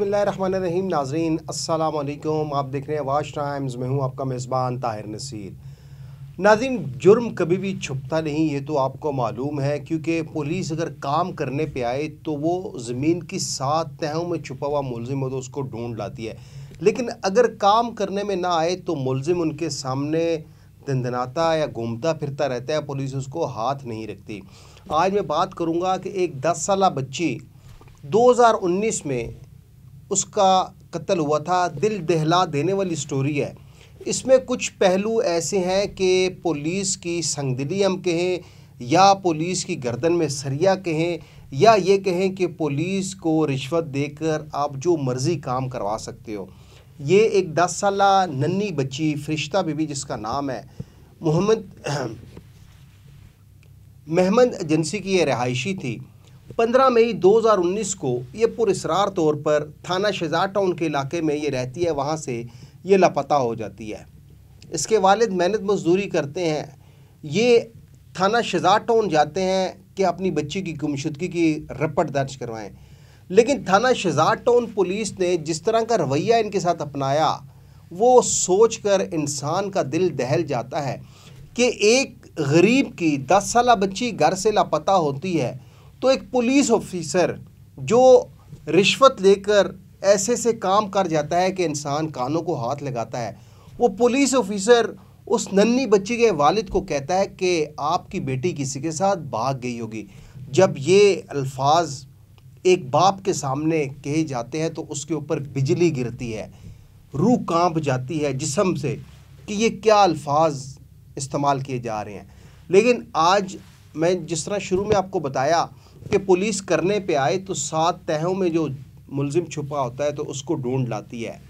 बसमीम नाजरीन असलकुम आप देख रहे हैं वाश टाइम्स में हूँ आपका मेज़बान ताहिर नसीर नाजिन जुर्म कभी भी छुपता नहीं ये तो आपको मालूम है क्योंकि पुलिस अगर काम करने पे आए तो वो ज़मीन की सात तहों में छुपा हुआ मुलिम हो तो उसको ढूंढ लाती है लेकिन अगर काम करने में ना आए तो मुलिम उनके सामने दंदनाता या घूमता फिरता रहता है पुलिस उसको हाथ नहीं रखती आज मैं बात करूँगा कि एक दस साल बच्ची 2019 में उसका कत्ल हुआ था दिल दहला देने वाली स्टोरी है इसमें कुछ पहलू ऐसे हैं कि पुलिस की संगदिली हम कहें या पुलिस की गर्दन में सरिया कहें या ये कहें कि पुलिस को रिश्वत देकर आप जो मर्ज़ी काम करवा सकते हो ये एक दस साल नन्ही बच्ची फरिश्ता बीबी जिसका नाम है मोहम्मद महमद एजेंसी की ये रहायशी थी 15 मई 2019 को ये पुरसरार तौर पर थाना शहजाद टाउन के इलाके में ये रहती है वहाँ से ये लापता हो जाती है इसके वालिद मेहनत मजदूरी करते हैं ये थाना शहजाद टाउन जाते हैं कि अपनी बच्ची की गुमशुदगी की रपट दर्ज करवाएं लेकिन थाना शहजाद टाउन पुलिस ने जिस तरह का रवैया इनके साथ अपनाया वो सोच कर इंसान का दिल दहल जाता है कि एक गरीब की दस साल बच्ची घर से लापता होती है तो एक पुलिस ऑफिसर जो रिश्वत लेकर ऐसे से काम कर जाता है कि इंसान कानों को हाथ लगाता है वो पुलिस ऑफिसर उस नन्ही बच्ची के वालिद को कहता है कि आपकी बेटी किसी के साथ भाग गई होगी जब ये अल्फाज एक बाप के सामने कहे जाते हैं तो उसके ऊपर बिजली गिरती है रूह कांप जाती है जिसम से कि ये क्या अल्फाज इस्तेमाल किए जा रहे हैं लेकिन आज मैं जिस तरह शुरू में आपको बताया कि पुलिस करने पे आए तो सात तहों में जो मुलजिम छुपा होता है तो उसको ढूंढ लाती है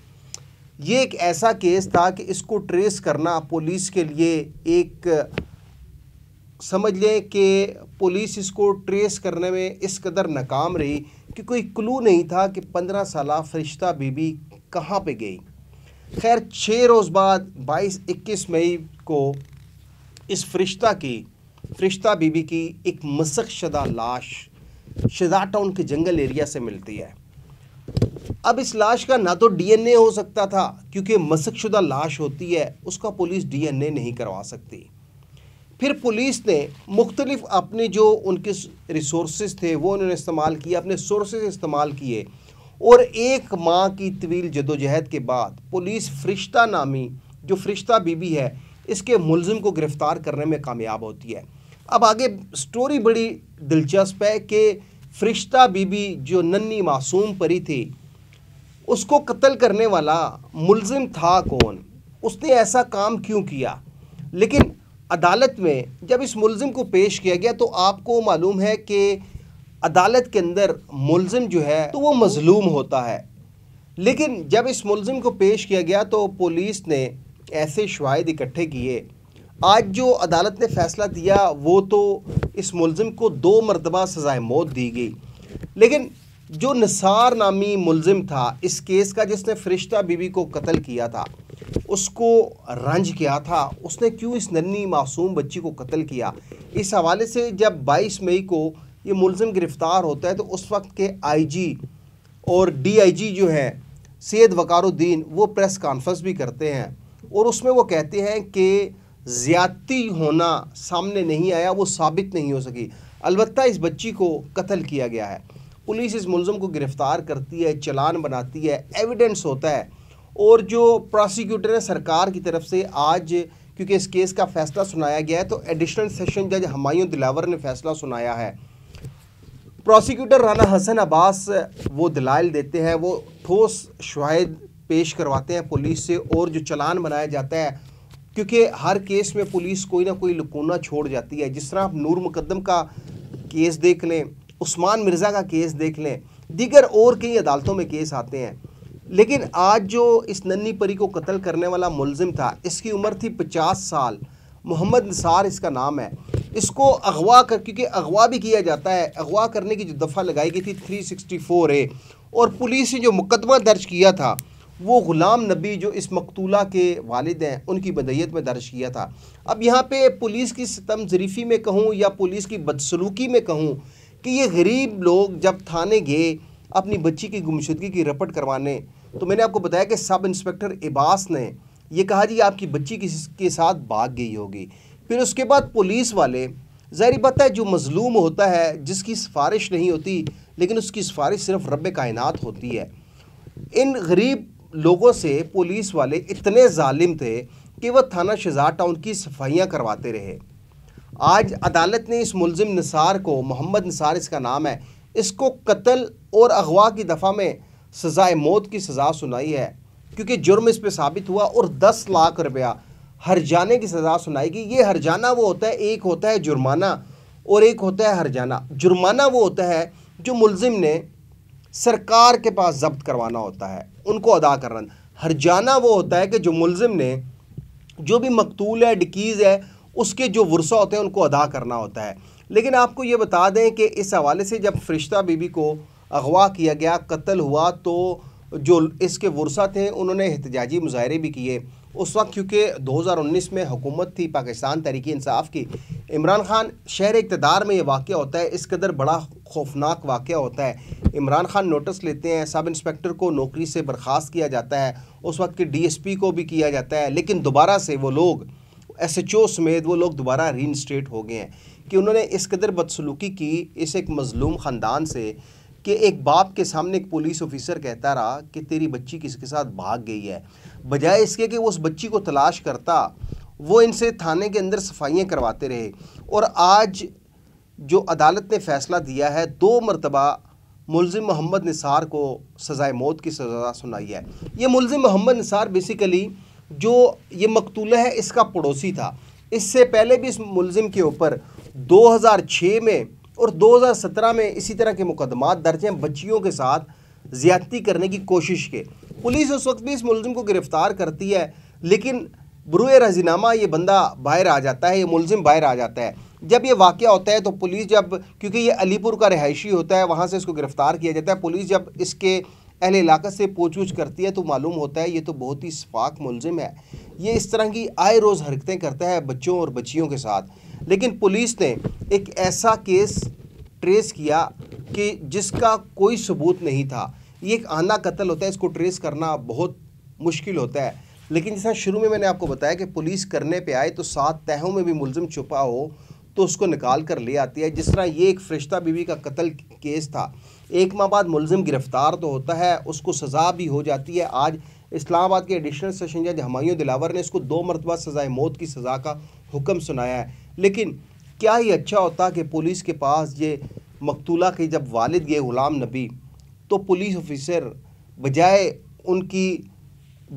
ये एक ऐसा केस था कि इसको ट्रेस करना पुलिस के लिए एक समझ लें कि पुलिस इसको ट्रेस करने में इस कदर नाकाम रही कि कोई क्लू नहीं था कि पंद्रह साल फरिश्ता बीबी कहाँ पे गई खैर छः रोज़ बाद 22 21 मई को इस फरिश्ता की फरिश्ता बीबी की एक मसक शदा लाश शदा टाउन के जंगल एरिया से मिलती है अब इस लाश का ना तो डीएनए हो सकता था क्योंकि मसकशुदा लाश होती है उसका पुलिस डीएनए नहीं करवा सकती फिर पुलिस ने मुख्तलिफ अपने जो उनके रिसोर्स थे वो उन्होंने इस्तेमाल किए अपने सोर्सेज इस्तेमाल किए और एक माह की तवील जदोजहद के बाद पुलिस फरिश्ता नामी जो फरिश्ता बीबी है इसके मुलम को गिरफ़्तार करने में कामयाब होती है अब आगे स्टोरी बड़ी दिलचस्प है कि फरिश्ता बीबी जो नन्नी मासूम परी थी उसको कत्ल करने वाला मुलम था कौन उसने ऐसा काम क्यों किया लेकिन अदालत में जब इस मुलम को पेश किया गया तो आपको मालूम है कि अदालत के अंदर मुलम जो है तो वो मजलूम होता है लेकिन जब इस मुलज़म को पेश किया गया तो पुलिस ने ऐसे शवाद इकट्ठे किए आज जो अदालत ने फैसला दिया वो तो इस मुलम को दो मरतबा सजाए मौत दी गई लेकिन जो निसार नामी मुलम था इस केस का जिसने फरिश्ता बीबी को कत्ल किया था उसको रंज किया था उसने क्यों इस नन्नी मासूम बच्ची को कत्ल किया इस हवाले से जब 22 मई को ये मुलम गिरफ़्तार होता है तो उस वक्त के आईजी और डीआईजी जो हैं सैद वकारुद्दीन वो प्रेस कॉन्फ्रेंस भी करते हैं और उसमें वो कहते हैं कि ज़्यादती होना सामने नहीं आया वो साबित नहीं हो सकी अलबत् इस बच्ची को कत्ल किया गया है पुलिस इस मुलम को गिरफ़्तार करती है चलान बनाती है एविडेंस होता है और जो प्रोसिक्यूटर है सरकार की तरफ से आज क्योंकि इस केस का फैसला सुनाया गया है तो एडिशनल सेशन जज हमायूं दिलावर ने फैसला सुनाया है प्रोसिक्यूटर राना हसन अब्बास वो दलाइल देते हैं वो ठोस शाहिद पेश करवाते हैं पुलिस से और जो चलान बनाया जाता है क्योंकि हर केस में पुलिस कोई ना कोई लकोना छोड़ जाती है जिस तरह आप नूर मुकदम का केस देख लें उस्मान मिर्ज़ा का केस देख लें दीगर और कई अदालतों में केस आते हैं लेकिन आज जो इस नन्नी परी को कत्ल करने वाला मुलजिम था इसकी उम्र थी पचास साल मोहम्मद निसार इसका नाम है इसको अगवा कर क्योंकि अगवा भी किया जाता है अगवा करने की जो दफ़ा लगाई गई थी फोर ए और पुलिस ने जो मुकदमा दर्ज किया था वो ग़ुलाम नबी जो इस मकतूला के वालिद हैं उनकी बदयत में दर्ज किया था अब यहाँ पे पुलिस की सितम जरीफ़ी में कहूँ या पुलिस की बदसलूकी में कहूँ कि ये गरीब लोग जब थाने गए अपनी बच्ची की गुमशुदगी की रपट करवाने तो मैंने आपको बताया कि सब इंस्पेक्टर इबास ने ये कहा जी आपकी बच्ची किसी के साथ भाग गई होगी फिर उसके बाद पुलिस वाले ज़ाहिर बात है जो मज़लूम होता है जिसकी सिफारिश नहीं होती लेकिन उसकी सिफारिश सिर्फ रब कायनात होती है इन गरीब लोगों से पुलिस वाले इतने जालिम थे कि वह थाना शजा टाउन की सफाइयाँ करवाते रहे आज अदालत ने इस मुलजिम निसार को मोहम्मद निसार इसका नाम है इसको कत्ल और अगवा की दफ़ा में सजाए मौत की सज़ा सुनाई है क्योंकि जुर्म इस पर साबित हुआ और दस लाख रुपया हरजाने की सज़ा सुनाई गई ये हरजाना वो होता है एक होता है जुर्माना और एक होता है हरजाना जुर्माना वो होता है जो मुलजिम ने सरकार के पास जब्त करवाना होता है उनको अदा करना हरजाना वो होता है कि जो मुलजिम ने जो भी मकतूल है डिकीज है उसके जो वर्षा होते हैं उनको अदा करना होता है लेकिन आपको ये बता दें कि इस हवाले से जब फरिश्ता बीबी को अगवा किया गया कत्ल हुआ तो जो इसके वर्षा थे उन्होंने एहतजाजी मुजाहरे भी किए उस वक्त क्योंकि 2019 में हुकूमत थी पाकिस्तान तरीके इंसाफ की इमरान खान शहर इकतदार में ये वाक़ होता है इस कदर बड़ा खौफनाक वाक़ होता है इमरान खान नोटिस लेते हैं सब इंस्पेक्टर को नौकरी से बर्खास्त किया जाता है उस वक्त के डी को भी किया जाता है लेकिन दोबारा से वो लोग एस एच ओ समेत वो लोग दोबारा रीइंस्टेट हो गए हैं कि उन्होंने इस कदर बदसलूकी की इस एक मज़लूम ख़ानदान से कि एक बाप के सामने एक पुलिस ऑफिसर कहता रहा कि तेरी बच्ची किसके साथ भाग गई है बजाय इसके कि वो उस बच्ची को तलाश करता वो इनसे थाने के अंदर सफाइयाँ करवाते रहे और आज जो अदालत ने फैसला दिया है दो मरतबा मुलिम मोहम्मद निसार को सज़ाए मौत की सज़ा सुनाई है ये मुलिम मोहम्मद निसार बेसिकली जो ये मकतूल है इसका पड़ोसी था इससे पहले भी इस मुलजिम के ऊपर 2006 में और 2017 में इसी तरह के मुकदमा दर्ज हैं बच्चियों के साथ ज्यादती करने की कोशिश के पुलिस उस वक्त भी इस मुलजिम को गिरफ्तार करती है लेकिन ब्रुए रजीनामा ये बंदा बाहर आ जाता है ये मुलजिम बाहर आ जाता है जब ये वाक़ होता है तो पुलिस जब क्योंकि ये अलीपुर का रहायशी होता है वहाँ से इसको गिरफ़्तार किया जाता है पुलिस जब इसके अहल इलाका से पूछ करती है तो मालूम होता है ये तो बहुत ही शफाक मुलजिम है ये इस तरह की आए रोज़ हरकतें करता है बच्चों और बच्चियों के साथ लेकिन पुलिस ने एक ऐसा केस ट्रेस किया कि जिसका कोई सबूत नहीं था ये एक आना कत्ल होता है इसको ट्रेस करना बहुत मुश्किल होता है लेकिन जिस शुरू में मैंने आपको बताया कि पुलिस करने पे आए तो सात तहों में भी मुलजिम छुपा हो तो उसको निकाल कर ले आती है जिस तरह ये एक फरिश्ता बीवी का कत्ल केस था एक माह बाद मुलम गिरफ़्तार तो होता है उसको सज़ा भी हो जाती है आज इस्लामाबाद के एडिशनल सेशन जज हमायूं दिलावर ने इसको दो मरतबा सज़ाए मौत की सज़ा का हुक्म सुनाया है लेकिन क्या ही अच्छा होता कि पुलिस के पास ये मकतूला के जब वालिद गए ग़ुलाम नबी तो पुलिस ऑफिसर बजाय उनकी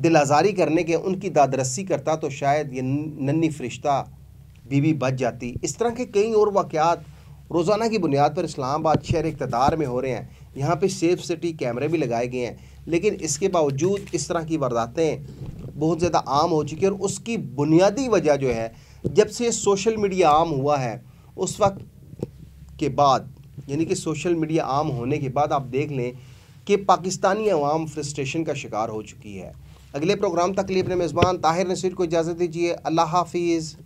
दिल आज़ारी करने के उनकी दादरसी करता तो शायद ये नन्ही फरिश्ता बीबी बच जाती इस तरह के कई और वाक़ात रोज़ाना की बुनियाद पर इस्लामाबाद शहर इकतदार में हो रहे हैं यहाँ पर सेफ सिटी कैमरे भी लगाए गए हैं लेकिन इसके बावजूद इस तरह की वारदातें बहुत ज़्यादा आम हो चुकी है और उसकी बुनियादी वजह जो है जब से सोशल मीडिया आम हुआ है उस वक्त के बाद यानी कि सोशल मीडिया आम होने के बाद आप देख लें कि पाकिस्तानी अवाम फ्रस्ट्रेशन का शिकार हो चुकी है अगले प्रोग्राम तक लिए अपने मेज़बान ताहिर नसीर को इजाज़त दीजिए अल्लाह हाफिज़